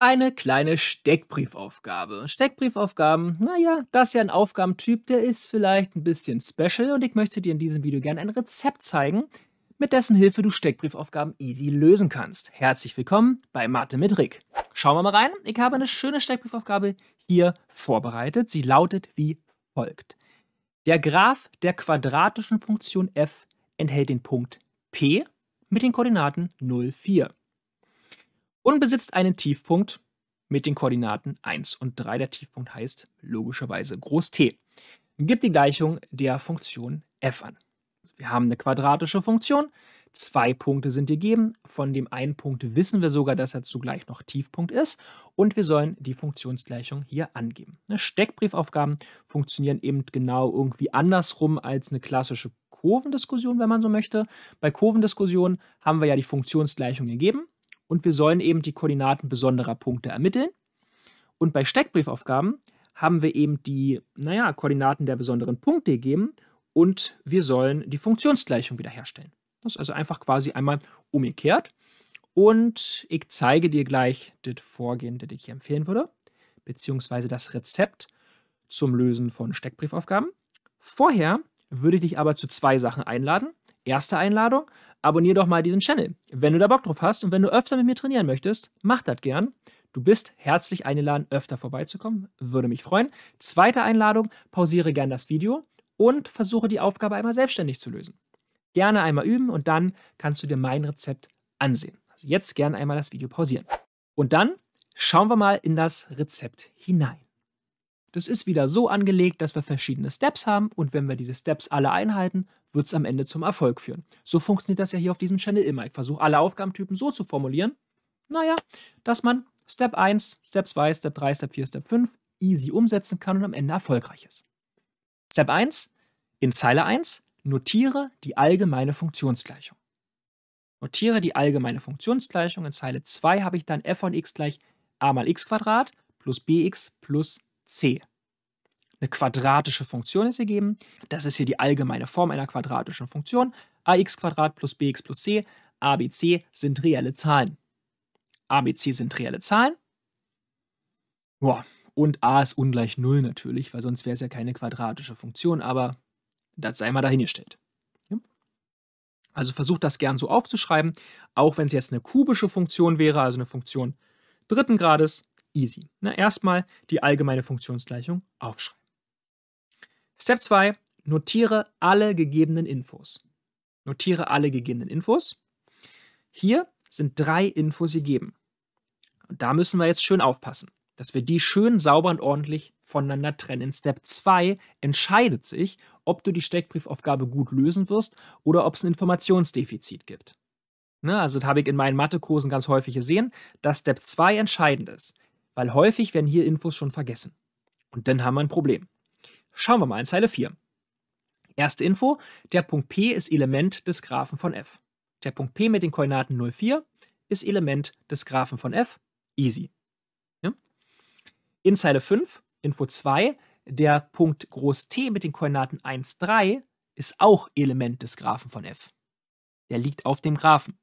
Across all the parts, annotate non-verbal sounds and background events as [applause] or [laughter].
Eine kleine Steckbriefaufgabe. Steckbriefaufgaben, naja, das ist ja ein Aufgabentyp, der ist vielleicht ein bisschen special und ich möchte dir in diesem Video gerne ein Rezept zeigen, mit dessen Hilfe du Steckbriefaufgaben easy lösen kannst. Herzlich willkommen bei Mathe mit Rick. Schauen wir mal rein. Ich habe eine schöne Steckbriefaufgabe hier vorbereitet. Sie lautet wie folgt. Der Graph der quadratischen Funktion f enthält den Punkt p mit den Koordinaten 0, 4 und besitzt einen Tiefpunkt mit den Koordinaten 1 und 3. Der Tiefpunkt heißt logischerweise groß T. Gibt die Gleichung der Funktion f an. Wir haben eine quadratische Funktion, zwei Punkte sind gegeben, von dem einen Punkt wissen wir sogar, dass er zugleich noch Tiefpunkt ist und wir sollen die Funktionsgleichung hier angeben. Ne, Steckbriefaufgaben funktionieren eben genau irgendwie andersrum als eine klassische Kurvendiskussion, wenn man so möchte. Bei Kurvendiskussionen haben wir ja die Funktionsgleichung gegeben und wir sollen eben die Koordinaten besonderer Punkte ermitteln. Und bei Steckbriefaufgaben haben wir eben die, naja, Koordinaten der besonderen Punkte gegeben und wir sollen die Funktionsgleichung wiederherstellen. Das ist also einfach quasi einmal umgekehrt. Und ich zeige dir gleich das Vorgehen, das ich hier empfehlen würde, beziehungsweise das Rezept zum Lösen von Steckbriefaufgaben. Vorher würde ich dich aber zu zwei Sachen einladen erste Einladung, abonnier doch mal diesen Channel. Wenn du da Bock drauf hast und wenn du öfter mit mir trainieren möchtest, mach das gern. Du bist herzlich eingeladen, öfter vorbeizukommen. Würde mich freuen. Zweite Einladung, pausiere gern das Video und versuche die Aufgabe einmal selbstständig zu lösen. Gerne einmal üben und dann kannst du dir mein Rezept ansehen. Also jetzt gerne einmal das Video pausieren. Und dann schauen wir mal in das Rezept hinein. Das ist wieder so angelegt, dass wir verschiedene Steps haben und wenn wir diese Steps alle einhalten, wird es am Ende zum Erfolg führen. So funktioniert das ja hier auf diesem Channel immer. Ich versuche alle Aufgabentypen so zu formulieren, naja, dass man Step 1, Step 2, Step 3, Step 4, Step 5 easy umsetzen kann und am Ende erfolgreich ist. Step 1, in Zeile 1 notiere die allgemeine Funktionsgleichung. Notiere die allgemeine Funktionsgleichung. In Zeile 2 habe ich dann f von x gleich a mal x Quadrat plus bx plus c eine quadratische Funktion ist gegeben. Das ist hier die allgemeine Form einer quadratischen Funktion. ax plus bx plus c, abc sind reelle Zahlen. abc sind reelle Zahlen. Boah. Und a ist ungleich 0 natürlich, weil sonst wäre es ja keine quadratische Funktion, aber das sei mal dahingestellt. Also versucht das gern so aufzuschreiben, auch wenn es jetzt eine kubische Funktion wäre, also eine Funktion dritten Grades, easy. Na, erstmal die allgemeine Funktionsgleichung aufschreiben. Step 2, notiere alle gegebenen Infos. Notiere alle gegebenen Infos. Hier sind drei Infos gegeben. Und da müssen wir jetzt schön aufpassen, dass wir die schön sauber und ordentlich voneinander trennen. In Step 2 entscheidet sich, ob du die Steckbriefaufgabe gut lösen wirst oder ob es ein Informationsdefizit gibt. Ne, also das habe ich in meinen Mathekursen ganz häufig gesehen, dass Step 2 entscheidend ist, weil häufig werden hier Infos schon vergessen. Und dann haben wir ein Problem. Schauen wir mal in Zeile 4. Erste Info, der Punkt P ist Element des Graphen von f. Der Punkt P mit den Koordinaten 04 ist Element des Graphen von f. Easy. Ja? In Zeile 5, Info 2, der Punkt groß T mit den Koordinaten 1, 3 ist auch Element des Graphen von f. Der liegt auf dem Graphen.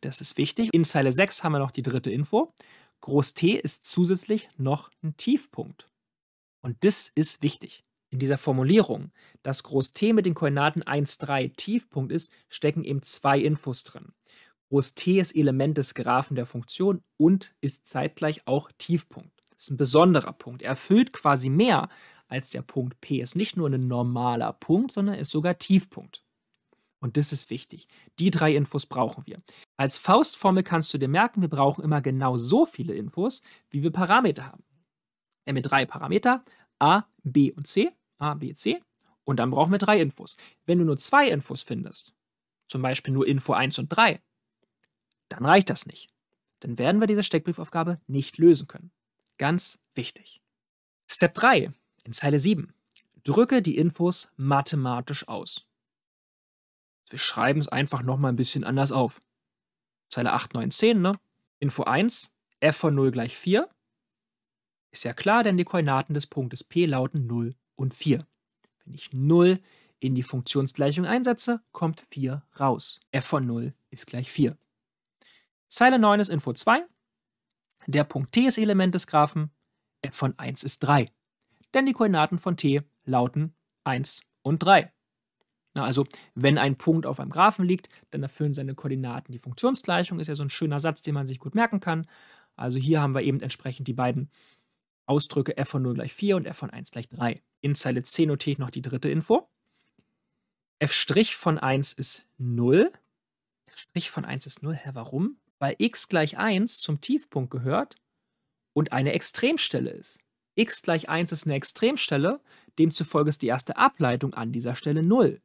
Das ist wichtig. In Zeile 6 haben wir noch die dritte Info. Groß T ist zusätzlich noch ein Tiefpunkt. Und das ist wichtig. In dieser Formulierung, dass Groß T mit den Koordinaten 1, 3 Tiefpunkt ist, stecken eben zwei Infos drin. Groß T ist Element des Graphen der Funktion und ist zeitgleich auch Tiefpunkt. Das ist ein besonderer Punkt. Er erfüllt quasi mehr als der Punkt P. Ist nicht nur ein normaler Punkt, sondern ist sogar Tiefpunkt. Und das ist wichtig. Die drei Infos brauchen wir. Als Faustformel kannst du dir merken, wir brauchen immer genau so viele Infos, wie wir Parameter haben. Wir haben drei Parameter, A, B und C. A, B, C. Und dann brauchen wir drei Infos. Wenn du nur zwei Infos findest, zum Beispiel nur Info 1 und 3, dann reicht das nicht. Dann werden wir diese Steckbriefaufgabe nicht lösen können. Ganz wichtig. Step 3 in Zeile 7. Drücke die Infos mathematisch aus. Wir schreiben es einfach nochmal ein bisschen anders auf. Zeile 8, 9, 10, ne? Info 1, f von 0 gleich 4. Ist ja klar, denn die Koordinaten des Punktes P lauten 0, und 4. Wenn ich 0 in die Funktionsgleichung einsetze, kommt 4 raus. f von 0 ist gleich 4. Zeile 9 ist Info 2. Der Punkt t ist Element des Graphen. f von 1 ist 3. Denn die Koordinaten von t lauten 1 und 3. Na, also, wenn ein Punkt auf einem Graphen liegt, dann erfüllen seine Koordinaten die Funktionsgleichung. Ist ja so ein schöner Satz, den man sich gut merken kann. Also hier haben wir eben entsprechend die beiden Ausdrücke f von 0 gleich 4 und f von 1 gleich 3 in Zeile 10 notiere noch die dritte Info. f' von 1 ist 0. f' von 1 ist 0, hä, warum? Weil x gleich 1 zum Tiefpunkt gehört und eine Extremstelle ist. x gleich 1 ist eine Extremstelle, demzufolge ist die erste Ableitung an dieser Stelle 0.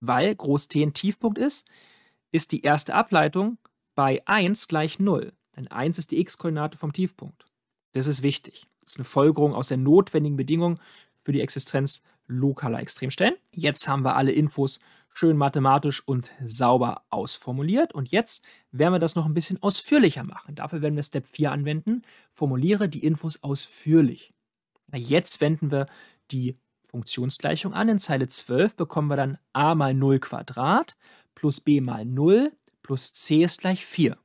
Weil groß T ein Tiefpunkt ist, ist die erste Ableitung bei 1 gleich 0. Denn 1 ist die x-Koordinate vom Tiefpunkt. Das ist wichtig ist eine Folgerung aus der notwendigen Bedingung für die Existenz lokaler Extremstellen. Jetzt haben wir alle Infos schön mathematisch und sauber ausformuliert. Und jetzt werden wir das noch ein bisschen ausführlicher machen. Dafür werden wir Step 4 anwenden. Formuliere die Infos ausführlich. Na, jetzt wenden wir die Funktionsgleichung an. In Zeile 12 bekommen wir dann a mal 0 Quadrat plus b mal 0 plus c ist gleich 4.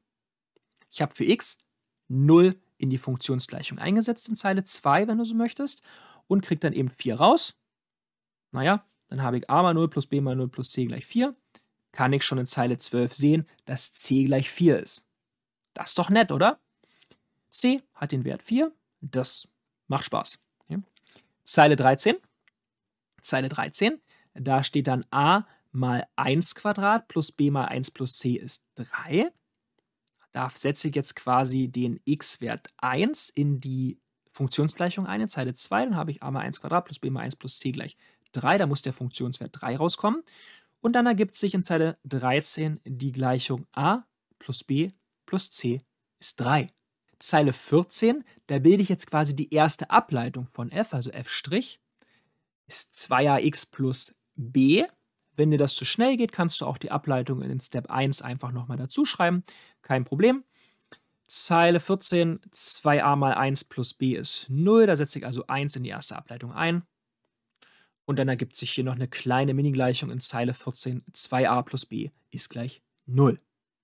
Ich habe für x 0 in die Funktionsgleichung eingesetzt in Zeile 2, wenn du so möchtest, und kriege dann eben 4 raus. Naja, dann habe ich a mal 0 plus b mal 0 plus c gleich 4. Kann ich schon in Zeile 12 sehen, dass c gleich 4 ist. Das ist doch nett, oder? c hat den Wert 4. Das macht Spaß. Ja. Zeile 13. Zeile 13. Da steht dann a mal 1 Quadrat plus b mal 1 plus c ist 3 da setze ich jetzt quasi den x-Wert 1 in die Funktionsgleichung ein, in Zeile 2, dann habe ich a mal 1 Quadrat plus b mal 1 plus c gleich 3, da muss der Funktionswert 3 rauskommen. Und dann ergibt sich in Zeile 13 die Gleichung a plus b plus c ist 3. Zeile 14, da bilde ich jetzt quasi die erste Ableitung von f, also f' ist 2ax plus b wenn dir das zu schnell geht, kannst du auch die Ableitung in den Step 1 einfach nochmal dazu schreiben. Kein Problem. Zeile 14, 2a mal 1 plus b ist 0. Da setze ich also 1 in die erste Ableitung ein. Und dann ergibt sich hier noch eine kleine Minigleichung in Zeile 14, 2a plus b ist gleich 0.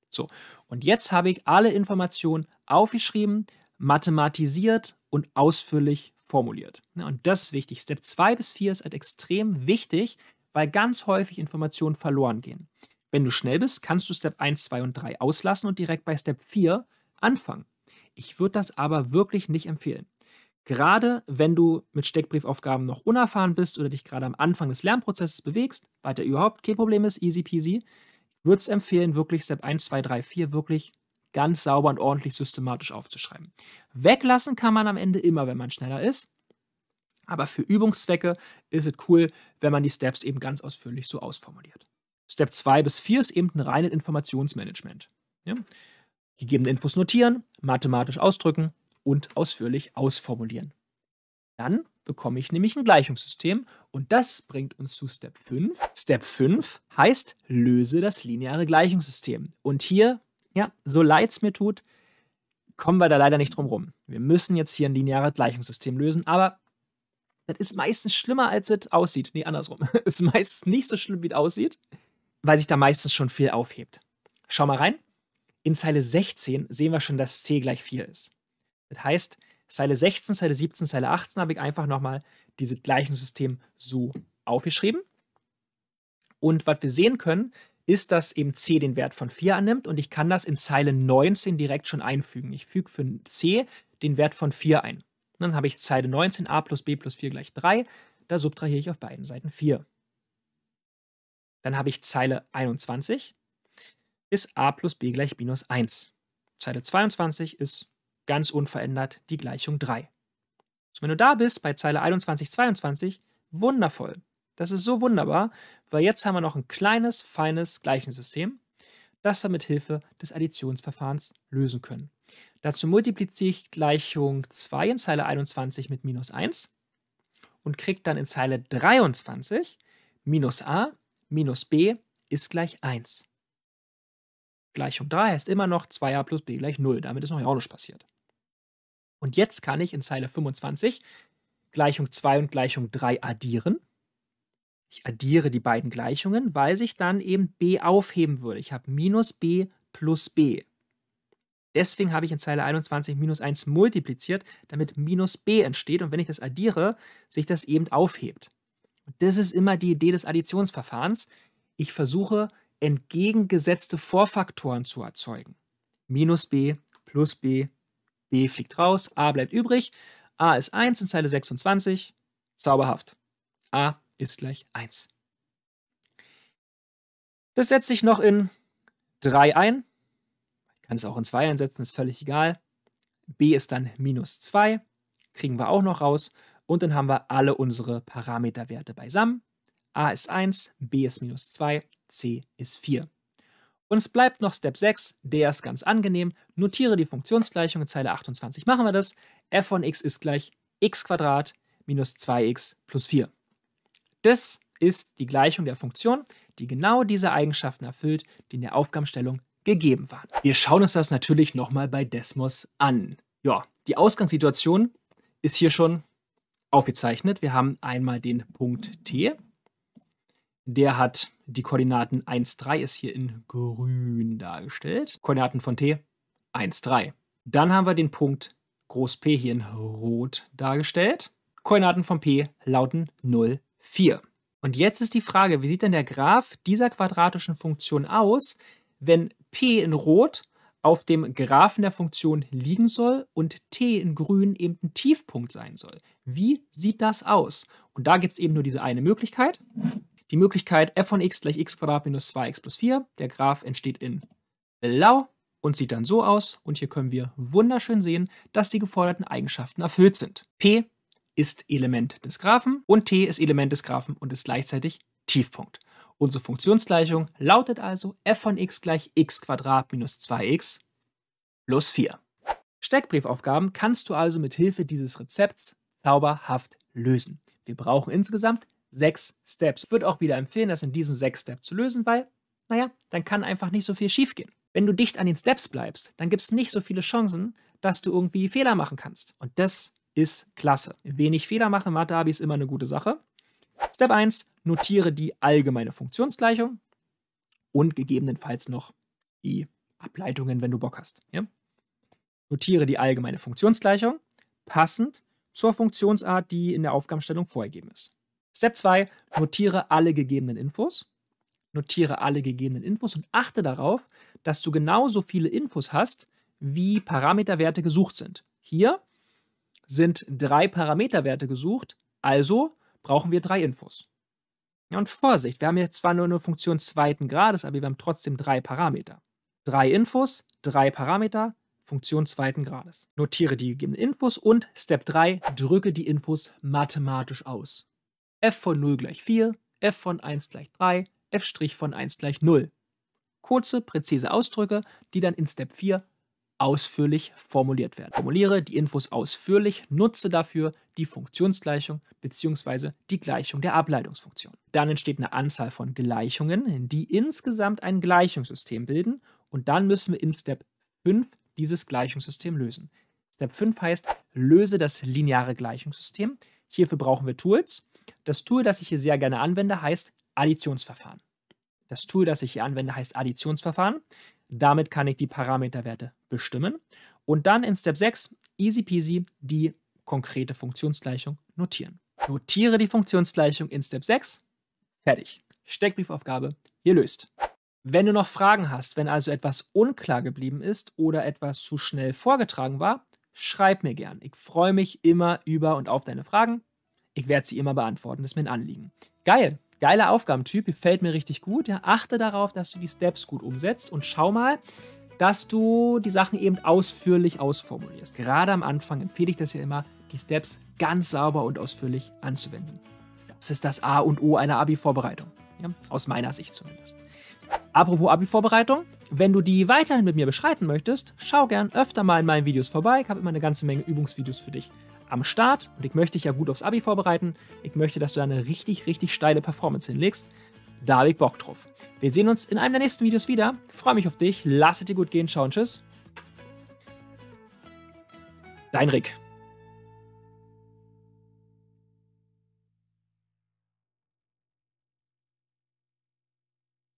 So, und jetzt habe ich alle Informationen aufgeschrieben, mathematisiert und ausführlich formuliert. Und das ist wichtig. Step 2 bis 4 ist halt extrem wichtig, weil ganz häufig Informationen verloren gehen. Wenn du schnell bist, kannst du Step 1, 2 und 3 auslassen und direkt bei Step 4 anfangen. Ich würde das aber wirklich nicht empfehlen. Gerade wenn du mit Steckbriefaufgaben noch unerfahren bist oder dich gerade am Anfang des Lernprozesses bewegst, weiter überhaupt kein Problem ist, easy peasy, würde es empfehlen, wirklich Step 1, 2, 3, 4 wirklich ganz sauber und ordentlich systematisch aufzuschreiben. Weglassen kann man am Ende immer, wenn man schneller ist. Aber für Übungszwecke ist es cool, wenn man die Steps eben ganz ausführlich so ausformuliert. Step 2 bis 4 ist eben ein reines Informationsmanagement. Ja? Gegebene Infos notieren, mathematisch ausdrücken und ausführlich ausformulieren. Dann bekomme ich nämlich ein Gleichungssystem und das bringt uns zu Step 5. Step 5 heißt, löse das lineare Gleichungssystem. Und hier, ja, so leid es mir tut, kommen wir da leider nicht drum rum. Wir müssen jetzt hier ein lineares Gleichungssystem lösen, aber das ist meistens schlimmer, als es aussieht. Nee, andersrum. Es [laughs] ist meistens nicht so schlimm, wie es aussieht, weil sich da meistens schon viel aufhebt. Schau mal rein. In Zeile 16 sehen wir schon, dass C gleich 4 ist. Das heißt, Zeile 16, Zeile 17, Zeile 18 habe ich einfach nochmal dieses Gleichungssystem so aufgeschrieben. Und was wir sehen können, ist, dass eben C den Wert von 4 annimmt und ich kann das in Zeile 19 direkt schon einfügen. Ich füge für C den Wert von 4 ein. Und dann habe ich Zeile 19, a plus b plus 4 gleich 3. Da subtrahiere ich auf beiden Seiten 4. Dann habe ich Zeile 21 ist a plus b gleich minus 1. Zeile 22 ist ganz unverändert die Gleichung 3. So, wenn du da bist bei Zeile 21, 22, wundervoll. Das ist so wunderbar, weil jetzt haben wir noch ein kleines, feines Gleichungssystem, das wir mit Hilfe des Additionsverfahrens lösen können. Dazu multipliziere ich Gleichung 2 in Zeile 21 mit minus 1 und kriege dann in Zeile 23 minus a minus b ist gleich 1. Gleichung 3 heißt immer noch 2a plus b gleich 0. Damit ist noch ja auch nichts passiert. Und jetzt kann ich in Zeile 25 Gleichung 2 und Gleichung 3 addieren. Ich addiere die beiden Gleichungen, weil sich dann eben b aufheben würde. Ich habe minus b plus b. Deswegen habe ich in Zeile 21 minus 1 multipliziert, damit minus b entsteht. Und wenn ich das addiere, sich das eben aufhebt. Und das ist immer die Idee des Additionsverfahrens. Ich versuche, entgegengesetzte Vorfaktoren zu erzeugen. Minus b plus b, b fliegt raus, a bleibt übrig, a ist 1 in Zeile 26, zauberhaft. a ist gleich 1. Das setze ich noch in 3 ein. Kann es auch in 2 einsetzen, ist völlig egal. b ist dann minus 2, kriegen wir auch noch raus. Und dann haben wir alle unsere Parameterwerte beisammen. a ist 1, b ist minus 2, c ist 4. Und es bleibt noch Step 6, der ist ganz angenehm. Notiere die Funktionsgleichung in Zeile 28, machen wir das. f von x ist gleich x minus 2x plus 4. Das ist die Gleichung der Funktion, die genau diese Eigenschaften erfüllt, die in der Aufgabenstellung gegeben waren. Wir schauen uns das natürlich nochmal bei Desmos an. Ja, die Ausgangssituation ist hier schon aufgezeichnet. Wir haben einmal den Punkt T. Der hat die Koordinaten 1, 3, ist hier in grün dargestellt. Koordinaten von T 1, 3. Dann haben wir den Punkt Groß P hier in rot dargestellt. Koordinaten von P lauten 0, 4. Und jetzt ist die Frage, wie sieht denn der Graph dieser quadratischen Funktion aus, wenn p in Rot auf dem Graphen der Funktion liegen soll und t in grün eben ein Tiefpunkt sein soll. Wie sieht das aus? Und da gibt es eben nur diese eine Möglichkeit. Die Möglichkeit f von x gleich x minus 2x plus 4. Der Graph entsteht in blau und sieht dann so aus. Und hier können wir wunderschön sehen, dass die geforderten Eigenschaften erfüllt sind. p ist Element des Graphen und t ist Element des Graphen und ist gleichzeitig Tiefpunkt. Unsere Funktionsgleichung lautet also f von x gleich x minus 2x plus 4. Steckbriefaufgaben kannst du also mit Hilfe dieses Rezepts zauberhaft lösen. Wir brauchen insgesamt sechs Steps. Ich würde auch wieder empfehlen, das in diesen sechs Steps zu lösen, weil, naja, dann kann einfach nicht so viel schiefgehen. Wenn du dicht an den Steps bleibst, dann gibt es nicht so viele Chancen, dass du irgendwie Fehler machen kannst. Und das ist klasse. Wenig Fehler machen, Mathe-Abi ist immer eine gute Sache. Step 1, notiere die allgemeine Funktionsgleichung und gegebenenfalls noch die Ableitungen, wenn du Bock hast. Ja? Notiere die allgemeine Funktionsgleichung passend zur Funktionsart, die in der Aufgabenstellung vorgegeben ist. Step 2, notiere alle gegebenen Infos. Notiere alle gegebenen Infos und achte darauf, dass du genauso viele Infos hast, wie Parameterwerte gesucht sind. Hier sind drei Parameterwerte gesucht, also brauchen wir drei Infos. Ja, und Vorsicht, wir haben jetzt zwar nur eine Funktion zweiten Grades, aber wir haben trotzdem drei Parameter. Drei Infos, drei Parameter, Funktion zweiten Grades. Notiere die gegebenen Infos und Step 3, drücke die Infos mathematisch aus. f von 0 gleich 4, f von 1 gleich 3, f' von 1 gleich 0. Kurze, präzise Ausdrücke, die dann in Step 4 ausführlich formuliert werden. Formuliere die Infos ausführlich, nutze dafür die Funktionsgleichung bzw. die Gleichung der Ableitungsfunktion. Dann entsteht eine Anzahl von Gleichungen, die insgesamt ein Gleichungssystem bilden und dann müssen wir in Step 5 dieses Gleichungssystem lösen. Step 5 heißt, löse das lineare Gleichungssystem. Hierfür brauchen wir Tools. Das Tool, das ich hier sehr gerne anwende, heißt Additionsverfahren. Das Tool, das ich hier anwende, heißt Additionsverfahren. Damit kann ich die Parameterwerte bestimmen und dann in Step 6 easy peasy die konkrete Funktionsgleichung notieren. Notiere die Funktionsgleichung in Step 6. Fertig. Steckbriefaufgabe gelöst. Wenn du noch Fragen hast, wenn also etwas unklar geblieben ist oder etwas zu schnell vorgetragen war, schreib mir gern. Ich freue mich immer über und auf deine Fragen. Ich werde sie immer beantworten, das ist mir ein Anliegen. Geil! geiler Aufgabentyp, gefällt mir richtig gut. Ja, achte darauf, dass du die Steps gut umsetzt und schau mal, dass du die Sachen eben ausführlich ausformulierst. Gerade am Anfang empfehle ich das ja immer, die Steps ganz sauber und ausführlich anzuwenden. Das ist das A und O einer Abi-Vorbereitung. Ja, aus meiner Sicht zumindest. Apropos Abi-Vorbereitung, wenn du die weiterhin mit mir beschreiten möchtest, schau gern öfter mal in meinen Videos vorbei. Ich habe immer eine ganze Menge Übungsvideos für dich am Start und ich möchte dich ja gut aufs Abi vorbereiten. Ich möchte, dass du da eine richtig, richtig steile Performance hinlegst. Da habe ich Bock drauf. Wir sehen uns in einem der nächsten Videos wieder. Ich freue mich auf dich. Lass es dir gut gehen. Ciao und tschüss. Dein Rick.